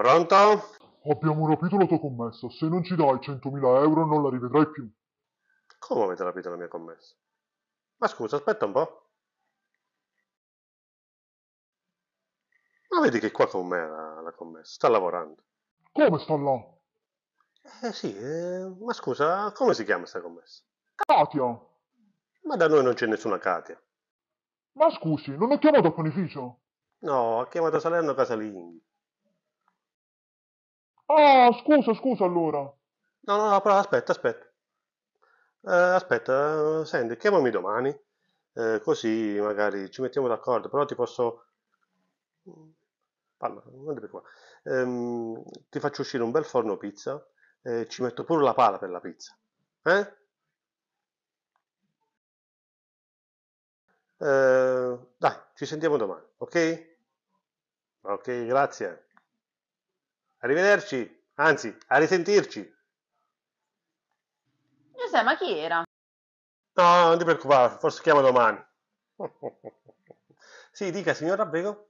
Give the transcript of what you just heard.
Pronto? Abbiamo rapito la tua commessa. Se non ci dai 100.000 euro non la rivedrai più. Come avete rapito la mia commessa? Ma scusa, aspetta un po'. Ma vedi che qua con me la, la commessa sta lavorando. Come sta là? Eh sì, eh, ma scusa, come si chiama questa commessa? Katia. Ma da noi non c'è nessuna Katia. Ma scusi, non ho chiamato a panificio? No, ha chiamato Salerno Casalinghi. Oh, scusa, scusa allora. No, no, no, però aspetta, aspetta. Eh, aspetta, eh, senti, chiamami domani, eh, così magari ci mettiamo d'accordo, però ti posso... Palma, ehm, ti faccio uscire un bel forno pizza e ci metto pure la pala per la pizza. Eh? eh dai, ci sentiamo domani, ok? Ok, grazie. Arrivederci, anzi, a risentirci. Giuseppe, ma chi era? No, non ti preoccupare, forse chiama domani. sì, dica, signora, prego.